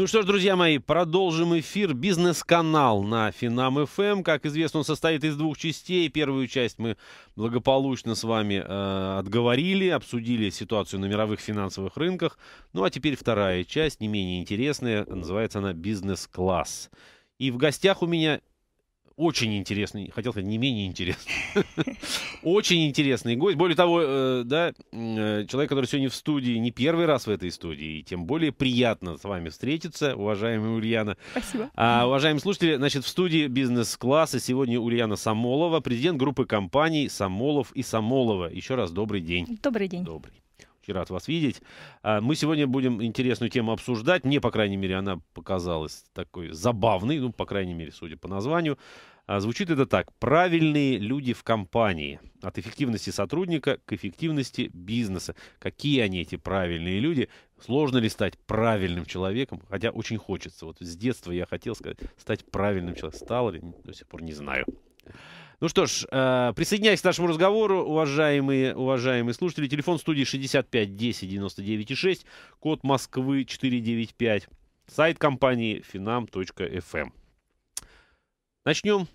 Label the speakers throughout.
Speaker 1: Ну что ж, друзья мои, продолжим эфир. Бизнес-канал на Финам ФМ. Эм. Как известно, он состоит из двух частей. Первую часть мы благополучно с вами э, отговорили, обсудили ситуацию на мировых финансовых рынках. Ну а теперь вторая часть, не менее интересная. Называется она «Бизнес-класс». И в гостях у меня очень интересный, хотел сказать, не менее интересный. Очень интересный гость. Более того, э, да, э, человек, который сегодня в студии, не первый раз в этой студии, и тем более приятно с вами встретиться, уважаемая Ульяна. Спасибо. А, уважаемые слушатели, значит, в студии бизнес-класса сегодня Ульяна Самолова, президент группы компаний Самолов и Самолова. Еще раз добрый день. Добрый день. Добрый. Очень рад вас видеть. А, мы сегодня будем интересную тему обсуждать. Мне, по крайней мере, она показалась такой забавной, ну, по крайней мере, судя по названию. А, звучит это так. Правильные люди в компании. От эффективности сотрудника к эффективности бизнеса. Какие они, эти правильные люди? Сложно ли стать правильным человеком? Хотя очень хочется. Вот с детства я хотел сказать, стать правильным человеком. Стало ли? До сих пор не знаю. Ну что ж, э, присоединяйтесь к нашему разговору, уважаемые, уважаемые слушатели. Телефон студии 65 10 99 6, код Москвы 495, сайт компании finam.fm. Эм. Начнем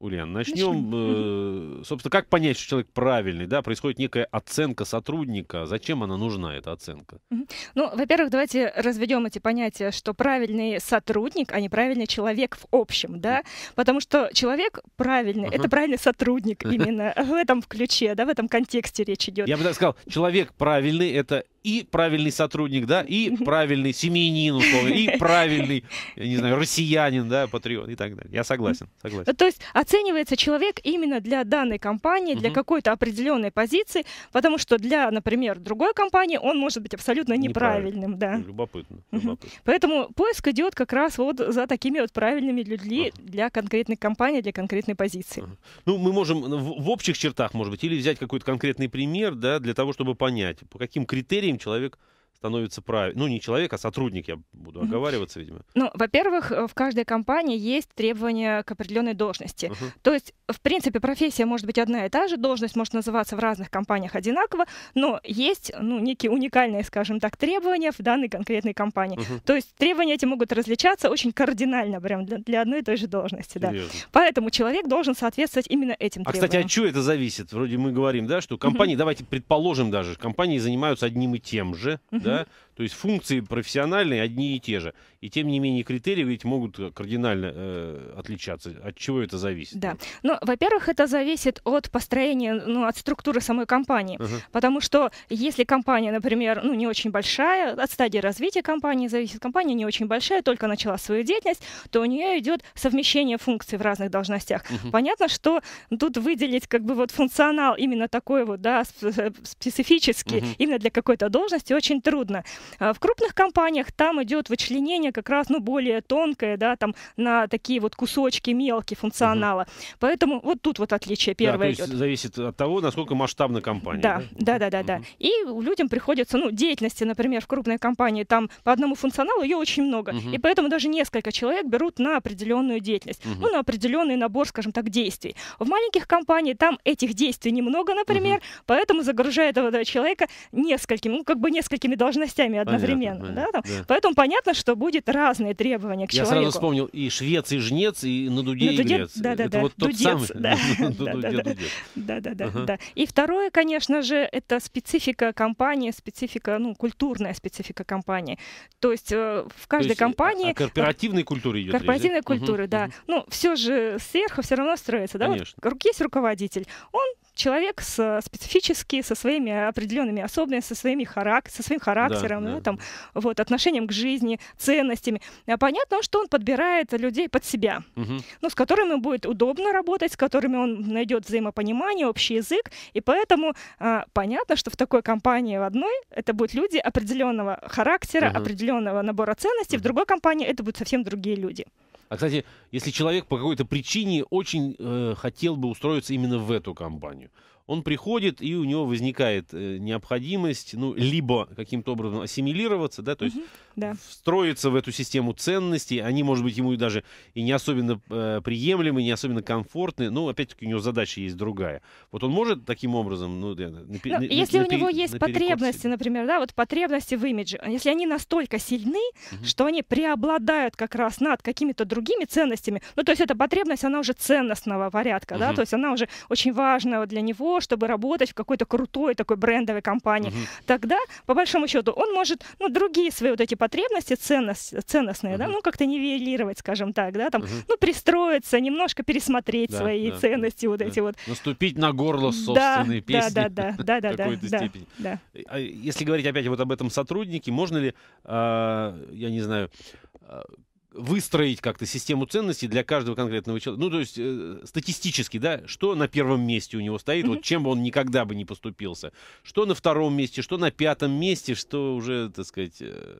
Speaker 1: Ульян, начнем. начнем. Э, собственно, как понять, что человек правильный? Да, происходит некая оценка сотрудника. Зачем она нужна, эта оценка? Ну,
Speaker 2: во-первых, давайте разведем эти понятия, что правильный сотрудник, а не правильный человек в общем, да? Потому что человек правильный, uh-huh. это правильный сотрудник именно в этом ключе, да, в этом контексте речь идет. Я
Speaker 1: бы так сказал, человек правильный это и правильный сотрудник, да, и правильный семьянин, условно, и правильный, я не знаю, россиянин, да, патриот и так далее. Я согласен, согласен.
Speaker 2: То есть оценивается человек именно для данной компании, для угу. какой-то определенной позиции, потому что для, например, другой компании он может быть абсолютно неправильным, да. Ну, любопытно, любопытно. Угу. Поэтому поиск идет как раз вот за такими вот правильными людьми ага. для конкретной компании, для конкретной
Speaker 1: позиции. Ага. Ну, мы можем в, в общих чертах, может быть, или взять какой-то конкретный пример, да, для того, чтобы понять, по каким критериям им человек становится правильным. Ну, не человек, а сотрудник, я буду оговариваться, видимо.
Speaker 2: Ну, во-первых, э, в каждой компании есть требования к определенной должности. Uh-huh. То есть, в принципе, профессия может быть одна и та же, должность может называться в разных компаниях одинаково, но есть, ну, некие уникальные, скажем так, требования в данной конкретной компании. Uh-huh. То есть требования эти могут различаться очень кардинально прям для, для одной и той же должности. Серьезно? Да. Поэтому человек должен соответствовать именно этим требованиям. А, кстати, от чего
Speaker 1: это зависит? Вроде мы говорим, да, что компании, uh-huh. давайте предположим даже, компании занимаются одним и тем же, uh-huh. да, Hı mm-hmm. То есть функции профессиональные одни и те же. И тем не менее критерии ведь могут э, кардинально э, отличаться. От чего это зависит?
Speaker 2: Да. Ну, во-первых, это зависит от построения, ну, от структуры самой компании. Uh-huh. Потому что если компания, например, ну, не очень большая, от стадии развития компании зависит, компания не очень большая, только начала свою деятельность, то у нее идет совмещение функций в разных должностях. Uh-huh. Понятно, что тут выделить как бы вот функционал именно такой вот, да, э, специфический, uh-huh. именно для какой-то должности очень трудно. А, в крупных компаниях там идет вычленение как раз ну, более тонкое, да, там на такие вот кусочки мелкие функционала. Угу. Поэтому вот тут вот отличие первое да, то есть идет.
Speaker 1: зависит от того, насколько масштабна компания. Да,
Speaker 2: да, да, да, да. Угу. да. И людям приходится, ну, деятельности, например, в крупной компании там по одному функционалу ее очень много. Угу. И поэтому даже несколько человек берут на определенную деятельность, угу. ну, на определенный набор, скажем так, действий. В маленьких компаниях там этих действий немного, например, угу. поэтому загружает этого человека несколькими, ну, как бы несколькими должностями руками одновременно. Понятно, да, понятно, да. Поэтому понятно, что будет разные требования к Я человеку. Я сразу вспомнил
Speaker 1: и швец, и жнец, и на дуде, на дуде и грец. Да, да, это да. Вот дудец, тот самый... да,
Speaker 2: да, да, да. И второе, конечно же, это специфика компании, специфика, ну, культурная специфика компании. То есть э, в каждой э, компании... корпоративной
Speaker 1: культуре идет Корпоративной культуры,
Speaker 2: да. Ну, все же сверху все равно строится, да? Конечно. Есть руководитель, он человек с, э, специфически со своими определенными особенностями, со, своими харак... со своим характером, да, да. там, вот, отношением к жизни, ценностями. А понятно, что он подбирает людей под себя, угу. ну, с которыми будет удобно работать, с которыми он найдет взаимопонимание, общий язык. И поэтому а, понятно, что в такой компании в одной это будут люди определенного характера, угу. определенного набора ценностей, угу. в другой компании это будут совсем другие люди.
Speaker 1: А, кстати, если человек по какой-то причине очень э, хотел бы устроиться именно в эту компанию, он приходит, и у него возникает э, необходимость, ну, либо каким-то образом ассимилироваться, да, то есть... Mm-hmm да. встроиться в эту систему ценностей. Они, может быть, ему даже и не особенно э, приемлемы, не особенно комфортны. Но, опять-таки, у него задача есть другая. Вот он может таким образом... Ну, да, на, ну, на, если на, у него есть потребности,
Speaker 2: например, да, вот потребности в имидже, а если они настолько сильны, угу. что они преобладают как раз над какими-то другими ценностями, ну, то есть эта потребность, она уже ценностного порядка, угу. да, то есть она уже очень важная для него, чтобы работать в какой-то крутой такой брендовой компании. Угу. Тогда, по большому счету, он может, ну, другие свои вот эти потребности потребности ценность, ценностные, uh-huh. да, ну как-то нивелировать, скажем так, да, там, uh-huh. ну пристроиться, немножко пересмотреть да, свои да, ценности вот да. эти вот.
Speaker 1: Наступить на горло собственной да, песни. Да, да, да, да, да, да, Да. Э, если говорить опять вот об этом сотруднике, можно ли, э, я не знаю, а, выстроить как-то систему ценностей для каждого конкретного человека. Ну, то есть, э, статистически, да, что на первом месте у него стоит, mm-hmm. вот чем бы он никогда бы не поступился. Что на втором месте, что на пятом месте, что уже, так сказать... Э,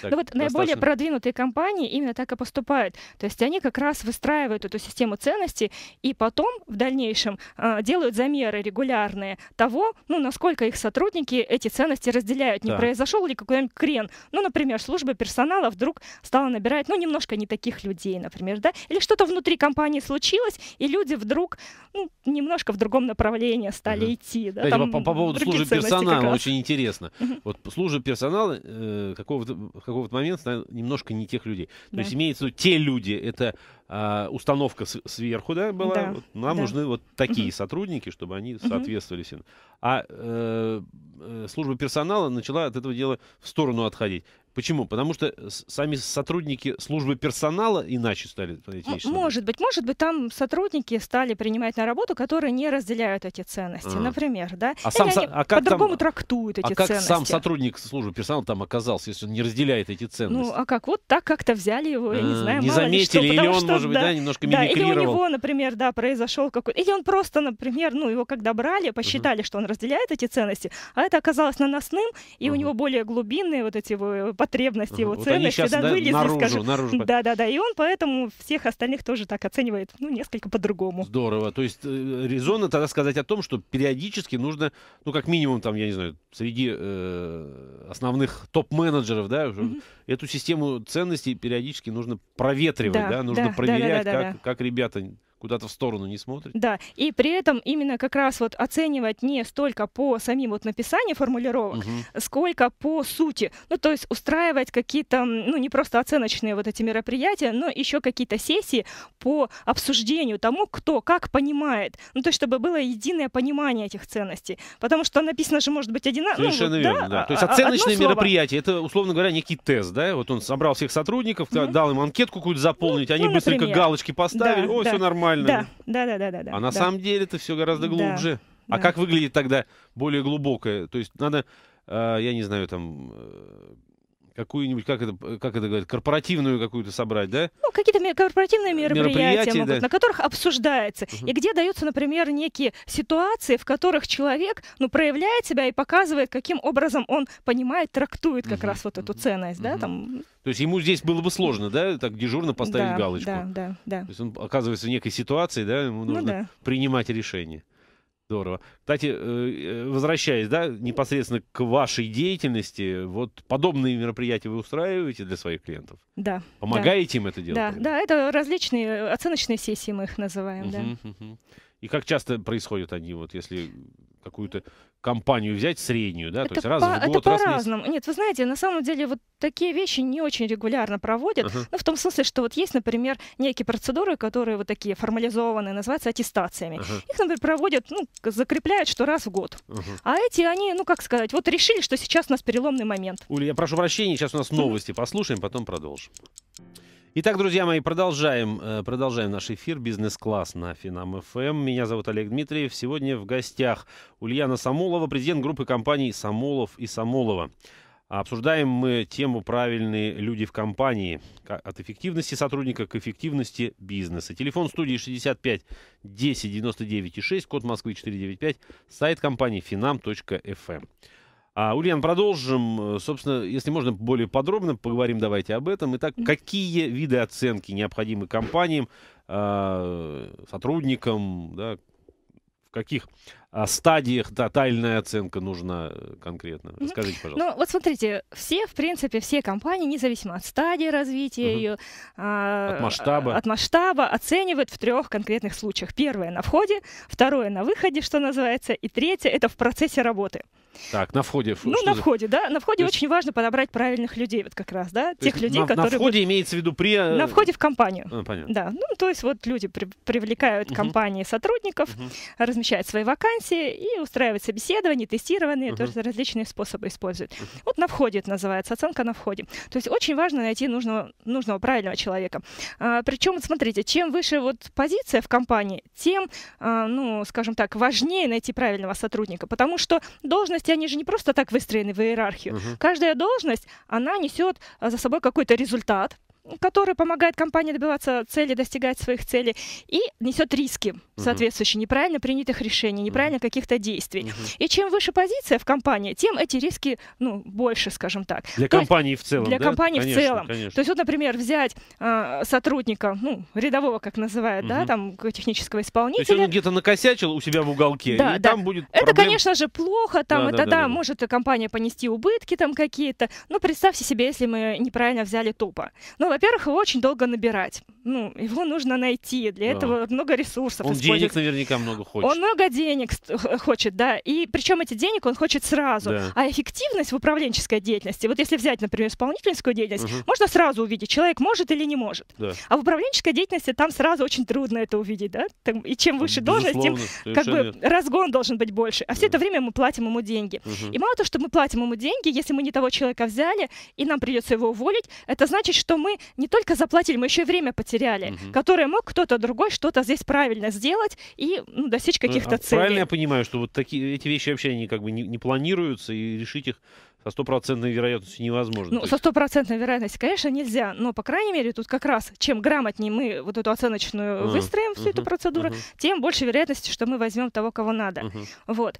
Speaker 1: так, ну вот достаточно... наиболее
Speaker 2: продвинутые компании именно так и поступают. То есть они как раз выстраивают эту систему ценностей и потом в дальнейшем э, делают замеры регулярные того, ну, насколько их сотрудники эти ценности разделяют. Не да. произошел ли какой-нибудь крен. Ну, например, служба персонала вдруг стала набирать, ну, немножко не таких людей, например, да? Или что-то внутри компании случилось, и люди вдруг ну, немножко в другом направлении стали угу. идти. Да? Знаете, Там по, по поводу службы персонала очень
Speaker 1: интересно. Угу. Вот служба персонала э, какого-то в какой-то момент немножко не тех людей. Да. То есть имеется те люди, это а, установка сверху, да, была. Да. Вот, нам да. нужны вот такие угу. сотрудники, чтобы они соответствовали всем. А э, э, служба персонала начала от этого дела в сторону отходить. Почему? Потому что э, сами сотрудники службы персонала иначе стали. Эти может
Speaker 2: быть, может быть, там сотрудники стали принимать на работу, которые не разделяют эти ценности, а например, да? А Или сам, они а по-другому трактуют а эти а как ценности. сам сотрудник
Speaker 1: службы персонала там оказался, если он не разделяет эти ну, ценности? Ну,
Speaker 2: а как вот так как-то взяли его, я не а, знаю, не мало заметили, ли что, или он, что, может быть, да, да немножко да, мимикрировал. Или у него, например, да, произошел какой-то, или он просто, например, ну его когда брали, посчитали, uh -huh. что он разделяет эти ценности, а это оказалось наносным, и uh -huh. у него более глубинные вот эти э, потребности, его вот ценности сейчас, да, да, вылезли, наружу, скажем. Наружу. Да, да, да. И он поэтому всех остальных тоже так оценивает, ну, несколько по-другому.
Speaker 1: Здорово. То есть э, резонно тогда сказать о том, что периодически нужно, ну, как минимум, там, я не знаю, среди э, основных топ-менеджеров, да, mm-hmm. эту систему ценностей периодически нужно проветривать, да, да нужно да, проверять, да, да, да, как, да. как ребята куда-то в сторону не смотрит.
Speaker 2: Да, и при этом именно как раз вот оценивать не столько по самим вот написанию формулировок, угу. сколько по сути. Ну, то есть устраивать какие-то, ну, не просто оценочные вот эти мероприятия, но еще какие-то сессии по обсуждению тому, кто как понимает. Ну, то есть чтобы было единое понимание этих ценностей. Потому что написано же может быть одинаково. Ну, Совершенно ну, вот, верно, да. да. То есть а, оценочные мероприятия,
Speaker 1: это, условно говоря, некий тест, да? Вот он собрал всех сотрудников, угу. дал им анкетку какую-то заполнить, ну, они ну, быстренько например. галочки поставили, да, о, да. все нормально виртуально.
Speaker 2: Да, да, да, да, да. А на да. самом деле это все гораздо глубже. Да, а да. как
Speaker 1: выглядит тогда более глубокое? То есть надо, э, я не знаю, там э, какую-нибудь, как это, э, как это говорят, корпоративную какую-то собрать, да?
Speaker 2: Ну, какие-то корпоративные мероприятия, мероприятия могут, да. на которых обсуждается. Угу. И где даются, например, некие ситуации, в которых человек, ну, проявляет себя и показывает, каким образом он понимает, трактует как угу. раз вот эту ценность, угу. да, там.
Speaker 1: То есть ему здесь было бы сложно, да, так дежурно поставить да, галочку. Да,
Speaker 2: да, да. То есть
Speaker 1: он оказывается в некой ситуации, да, ему ну нужно ну, да. принимать решение. Здорово. Кстати, э, э, возвращаясь, да, непосредственно к вашей деятельности, вот подобные мероприятия вы устраиваете для своих клиентов?
Speaker 2: Да. Помогаете да. им это делать? Да, да, это различные э, оценочные сессии мы их называем, угу, да.
Speaker 1: Угу. И как часто происходят они, вот если какую-то компанию взять среднюю, да, это то есть раз по, в год, это раз по-разному.
Speaker 2: Нет, вы знаете, на самом деле вот такие вещи не очень регулярно проводят, uh-huh. ну, в том смысле, что вот есть, например, некие процедуры, которые вот такие формализованные, называются аттестациями. Uh-huh. Их, например, проводят, ну, закрепляют, что раз в год. Uh-huh. А эти, они, ну, как сказать, вот решили, что сейчас у нас переломный момент.
Speaker 1: Уля, я прошу прощения, сейчас у нас новости uh-huh. послушаем, потом продолжим. Итак, друзья мои, продолжаем, э, продолжаем наш эфир «Бизнес-класс» на Финам ФМ. Эм. Меня зовут Олег Дмитриев. Сегодня в гостях Ульяна Самолова, президент группы компаний «Самолов» и «Самолова». Обсуждаем мы тему «Правильные люди в компании» от эффективности сотрудника к эффективности бизнеса. Телефон студии 65 10 99 6, код Москвы 495, сайт компании finam.fm. А, Ульян, продолжим. Э, собственно, если можно, более подробно поговорим давайте об этом. Итак, какие виды оценки необходимы компаниям, а, сотрудникам, да, в каких а, стадиях тотальная оценка нужна э, конкретно? Расскажите, пожалуйста.
Speaker 2: Ну, вот смотрите, все, в принципе, все компании, независимо от стадии развития угу. ее, а, от масштаба. от масштаба, оценивают в трех конкретных случаях. Первое на входе, второе на выходе, что называется, и третье это в процессе работы.
Speaker 1: Так, на входе. Ну, на за... входе,
Speaker 2: да. На входе есть... очень важно подобрать правильных людей, вот как раз, да, то тех людей, на, которые... На входе будут...
Speaker 1: имеется в виду при... Э, на входе в компанию. А, понятно.
Speaker 2: Да, ну, то есть вот люди при... привлекают угу. компании сотрудников, угу. размещают свои вакансии и устраивают собеседования, тестирование, угу. тоже различные способы используют. Угу. Вот на входе это называется, оценка на входе. То есть очень важно найти нужного, нужного правильного человека. А, причем, смотрите, чем выше вот позиция в компании, тем, а, ну, скажем так, важнее найти правильного сотрудника, потому что должность должности, они же не просто так выстроены в иерархию. Угу. Каждая должность, она несет а, за собой какой-то результат, который помогает компании добиваться цели, достигать своих целей, и несет риски, соответствующие неправильно принятых решений, неправильно каких-то действий. И чем выше позиция в компании, тем эти риски ну, больше, скажем так. Для То
Speaker 1: компании есть, в целом. Для да? компании конечно, в целом. Конечно. То
Speaker 2: есть, вот, например, взять э, сотрудника, ну, рядового, как называют, угу. да, там технического исполнителя. То есть он
Speaker 1: где-то накосячил у себя в уголке, да, и да. там будет. Это, проблем... конечно
Speaker 2: же, плохо, там да, это да, да, да, может компания понести убытки там какие-то. Но ну, представьте себе, если мы неправильно взяли топа. Ну, во-первых, его очень долго набирать ну, его нужно найти. Для да. этого много ресурсов Он использует. денег наверняка
Speaker 1: много хочет. Он
Speaker 2: много денег хочет, да. И причем эти денег он хочет сразу. Да. А эффективность в управленческой деятельности, вот если взять, например, исполнительскую деятельность, угу. можно сразу увидеть, человек может или не может. Да. А в управленческой деятельности там сразу очень трудно это увидеть, да. Там, и чем выше Безусловно, должность, тем как бы разгон должен быть больше. А да. все это время мы платим ему деньги. Угу. И мало того, что мы платим ему деньги, если мы не того человека взяли, и нам придется его уволить, это значит, что мы не только заплатили, мы еще и время потеряли потеряли, угу. которые мог кто-то другой что-то здесь правильно сделать и ну, достичь ну, каких-то а целей. Правильно я
Speaker 1: понимаю, что вот такие эти вещи вообще они как бы не, не планируются и решить их со стопроцентной вероятностью невозможно. Ну, со
Speaker 2: стопроцентной вероятностью, конечно, нельзя, но, по крайней мере, тут как раз, чем грамотнее мы вот эту оценочную а, выстроим, всю угу, эту процедуру, угу. тем больше вероятности, что мы возьмем того, кого надо. Угу. Вот.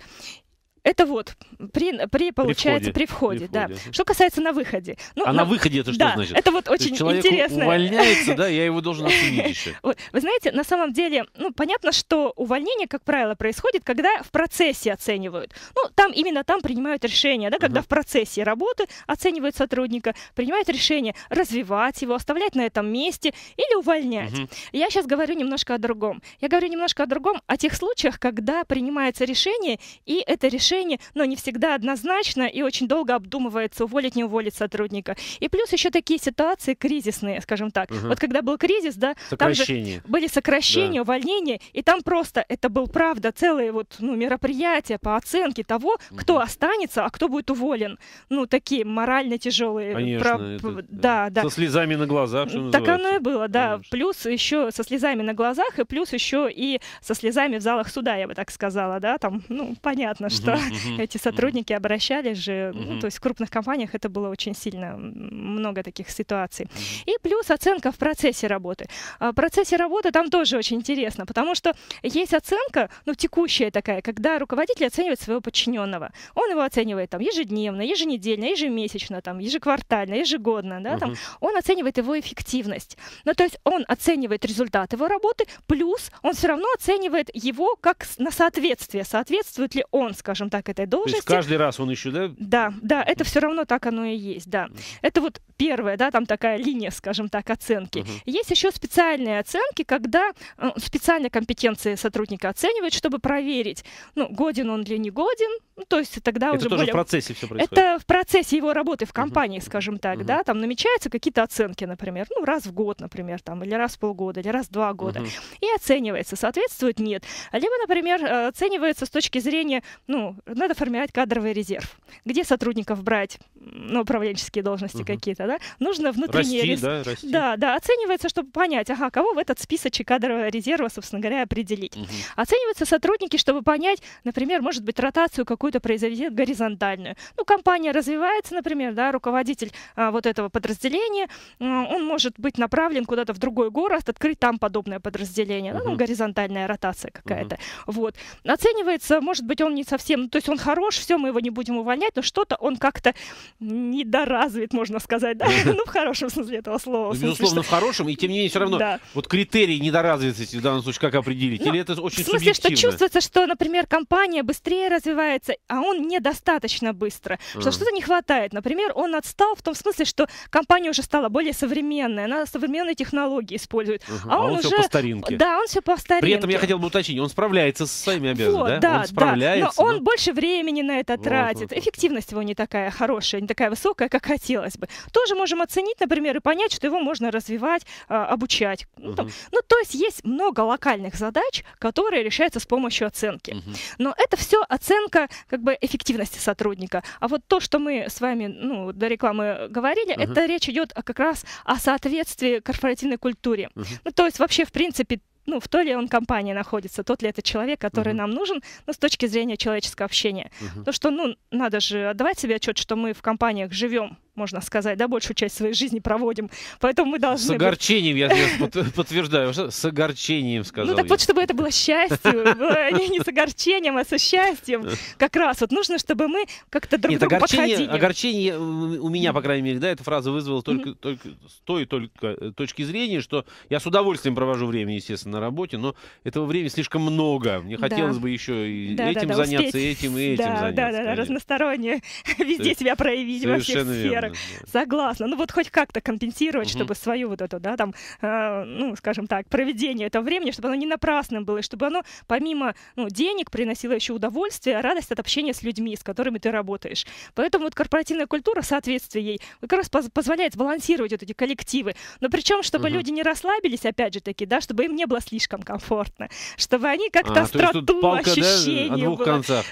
Speaker 2: Это вот при, при получается при входе, при входе да. Что касается на выходе, ну, а на, на выходе это что да, значит? Это вот очень человек интересно. Увольняется, да,
Speaker 1: я его должен оценить еще.
Speaker 2: Вы знаете, на самом деле, ну понятно, что увольнение, как правило, происходит, когда в процессе оценивают. Ну там именно там принимают решение, да, когда в процессе работы оценивают сотрудника, принимают решение развивать его, оставлять на этом месте или увольнять. Я сейчас говорю немножко о другом. Я говорю немножко о другом, о тех случаях, когда принимается решение и это решение решение, но не всегда однозначно и очень долго обдумывается, уволить, не уволить сотрудника. И плюс еще такие ситуации кризисные, скажем так. Угу. Вот когда был кризис, да, там же были сокращения, да. увольнения, и там просто это был, правда, целые вот, ну, мероприятия по оценке того, угу. кто останется, а кто будет уволен. Ну, такие морально тяжелые. Э, Конечно, про... это, э, да, да. Со
Speaker 1: слезами на глазах, что Так называется.
Speaker 2: оно и было, да. Конечно. Плюс еще со слезами на глазах, и плюс еще и со слезами в залах суда, я бы так сказала, да, там, ну, понятно, что эти сотрудники обращались же, ну, то есть в крупных компаниях это было очень сильно, много таких ситуаций. И плюс оценка в процессе работы. А, в процессе работы там тоже очень интересно, потому что есть оценка, ну, текущая такая, когда руководитель оценивает своего подчиненного. Он его оценивает там ежедневно, еженедельно, ежемесячно, там, ежеквартально, ежегодно, да, там. Он оценивает его эффективность. Ну, то есть он оценивает результат его работы, плюс он все равно оценивает его как на соответствие, соответствует ли он, скажем так, этой должности. То есть
Speaker 1: каждый раз он еще, да?
Speaker 2: Да, да, это все равно так оно и есть, да. Это вот первая, да, там такая линия, скажем так, оценки. Угу. Есть еще специальные оценки, когда э, специально компетенции сотрудника оценивают, чтобы проверить, ну, годен он или не годен, ну, то есть тогда это уже тоже более... в процессе все происходит? Это в процессе его работы в компании, угу. скажем так, угу. да, там намечаются какие-то оценки, например, ну, раз в год, например, там, или раз в полгода, или раз в два года, угу. и оценивается, соответствует, нет. Либо, например, э, оценивается с точки зрения, ну, надо формировать кадровый резерв. Где сотрудников брать на ну, управленческие должности угу. какие-то, да? Нужно внутренние... Расти, рез... да, расти. Да, да, оценивается, чтобы понять, ага, кого в этот списочек кадрового резерва, собственно говоря, определить. Угу. Оцениваются сотрудники, чтобы понять, например, может быть, ротацию какую-то произойдет горизонтальную. Ну, компания развивается, например, да, руководитель а, вот этого подразделения, а, он может быть направлен куда-то в другой город, открыть там подобное подразделение, угу. ну, горизонтальная ротация какая-то. Угу. Вот. Оценивается, может быть, он не совсем то есть он хорош, все, мы его не будем увольнять, но что-то он как-то недоразвит, можно сказать, да? Ну, в хорошем смысле этого слова. Ну, безусловно, в
Speaker 1: хорошем, и тем не менее все равно. Вот критерии недоразвитости в данном случае как определить? Или ну, это очень субъективно? В смысле, что чувствуется,
Speaker 2: что, например, компания быстрее развивается, а он недостаточно быстро, что что-то не хватает. Например, он отстал в том смысле, что компания уже стала более современная, она современные технологии использует. А, а он уже... по старинке. Да, он все по старинке. При этом я хотел
Speaker 1: бы уточнить, он справляется со своими обязанностями, да? Да, да. Но он
Speaker 2: больше больше времени на это вот, тратит. Вот. Эффективность его не такая хорошая, не такая высокая, как хотелось бы. Тоже можем оценить, например, и понять, что его можно развивать, а, обучать. Угу. Ну, там, ну, то есть есть много локальных задач, которые решаются с помощью оценки. Угу. Но это все оценка как бы эффективности сотрудника. А вот то, что мы с вами ну, до рекламы говорили, угу. это речь идет а, как раз о соответствии корпоративной культуре. Угу. Ну, то есть вообще, в принципе, ну, в той ли он компании находится, тот ли это человек, который uh-huh. нам нужен, ну, с точки зрения человеческого общения. Uh-huh. Потому что, ну, надо же отдавать себе отчет, что мы в компаниях живем можно сказать, да, большую часть своей жизни проводим. Поэтому мы должны... С огорчением, быть...
Speaker 1: я подтверждаю, с огорчением сказал. Ну так я. вот,
Speaker 2: чтобы это было счастье, а не с огорчением, а со счастьем. Э. Как раз вот нужно, чтобы мы как-то друг к другу подходили. Огорчение
Speaker 1: у меня, по крайней мере, да, эта фраза вызвала только с той только э, точки зрения, что я с удовольствием провожу время, естественно, на работе, но этого времени слишком много. Мне хотелось бы еще и этим заняться, и этим, и этим заняться. Да, да, да,
Speaker 2: разносторонне везде э, себя проявить во всех сферах примеры. Согласна. Ну вот хоть как-то компенсировать, угу. чтобы свою вот эту, да, там, э, ну, скажем так, проведение этого времени, чтобы оно не напрасным было, и чтобы оно помимо ну, денег приносило еще удовольствие, радость от общения с людьми, с которыми ты работаешь. Поэтому вот корпоративная культура, соответствие ей, как раз позволяет балансировать вот эти коллективы. Но причем, чтобы угу. люди не расслабились, опять же таки, да, чтобы им не было слишком комфортно, чтобы они как-то а, остроту, палка,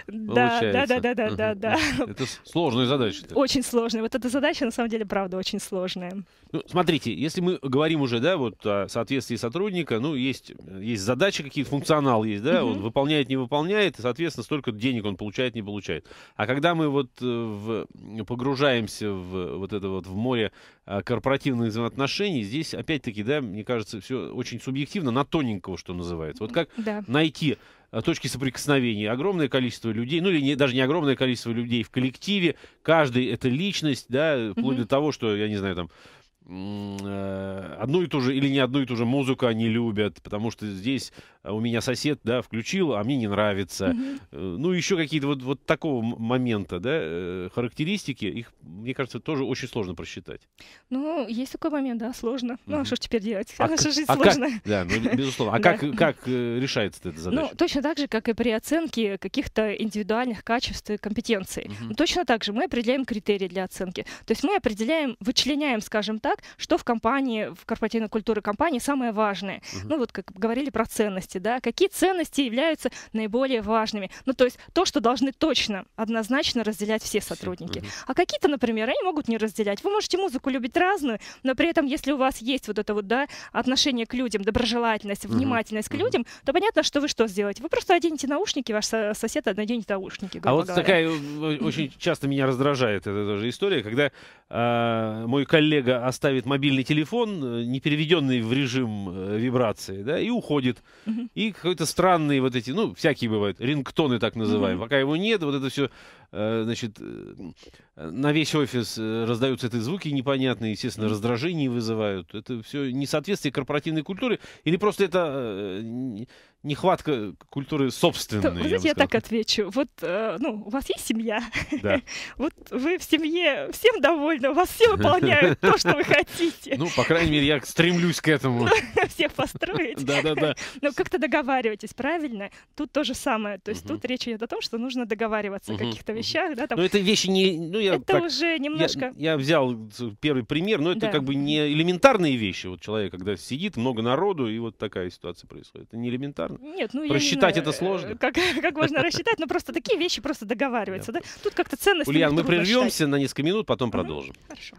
Speaker 1: да, да, да, да, да, да, да, Это сложная задача.
Speaker 2: Очень сложная. Вот эта задача, на самом деле, правда, очень сложная.
Speaker 1: Ну, смотрите, если мы говорим уже, да, вот о соответствии сотрудника, ну, есть, есть задачи какие-то, функционал есть, да, он выполняет, не выполняет, и, соответственно, столько денег он получает, не получает. А когда мы вот э, в, погружаемся в вот это вот в море а, корпоративных взаимоотношений, здесь опять-таки, да, мне кажется, все очень субъективно, на тоненького, что называется. Вот как да. найти а, точки соприкосновения. Огромное количество людей, ну или не, даже не огромное количество людей в коллективе. Каждый это личность, да, вплоть mm-hmm. до того, что, я не знаю, там, Э, одну и ту же или не одну и ту же музыку они любят, потому что здесь э, у меня сосед, да, включил, а мне не нравится. mm Ну, еще какие-то вот, вот такого момента, да, характеристики, их, мне кажется, тоже очень сложно просчитать.
Speaker 2: Ну, есть такой момент, да, сложно. mm Ну, а что ж теперь делать? А Наша жизнь а сложная. Как, да, ну, безусловно. А как, как
Speaker 1: решается эта ну, задача? Ну,
Speaker 2: точно так же, как и при оценке каких-то индивидуальных качеств и компетенций. mm точно так же мы определяем критерии для оценки. То есть мы определяем, вычленяем, скажем так, так, что в компании, в корпоративной культуре компании самое важное? Угу. Ну вот как говорили про ценности, да, какие ценности являются наиболее важными? Ну то есть то, что должны точно, однозначно разделять все сотрудники. Угу. А какие-то, например, они могут не разделять. Вы можете музыку любить разную, но при этом, если у вас есть вот это вот, да, отношение к людям, доброжелательность, внимательность угу. к людям, то понятно, что вы что сделаете? Вы просто оденете наушники, ваш сосед наденет наушники, А вот говоря. такая
Speaker 1: э, очень часто меня раздражает эта тоже история, когда э, мой коллега оставил ставит мобильный телефон, э, не переведенный в режим э, вибрации, да, и уходит. Угу. И какой-то странные вот эти, ну, всякие бывают, рингтоны так называемые. Угу. Пока его нет, вот это все Э, значит, э, на весь офис э, раздаются эти звуки непонятные, естественно, раздражение вызывают. Это все несоответствие корпоративной культуре или просто это нехватка культуры собственной? То, я, я так
Speaker 2: отвечу. Вот, ну, у вас есть семья? Да. Вот вы в семье всем довольны, у вас все выполняют то, что вы
Speaker 1: хотите. Ну, по крайней мере, я стремлюсь к этому.
Speaker 2: Всех построить. Да-да-да. Но ну, как-то договаривайтесь, правильно? Тут то же самое. То есть тут речь идет о том, что нужно договариваться о каких-то вещах, да, там. Но это вещи
Speaker 1: не, ну я. Это так, уже немножко. Я, я взял первый пример, но это да. как бы не элементарные вещи. Вот человек, когда сидит, много народу, и вот такая ситуация происходит. Это не элементарно. Нет,
Speaker 2: ну Просчитать я не знаю, это сложно. Как, как можно рассчитать, но просто такие вещи просто договариваются, да? Тут как-то ценность. Ульян, мы прервемся
Speaker 1: на несколько минут, потом продолжим. Хорошо.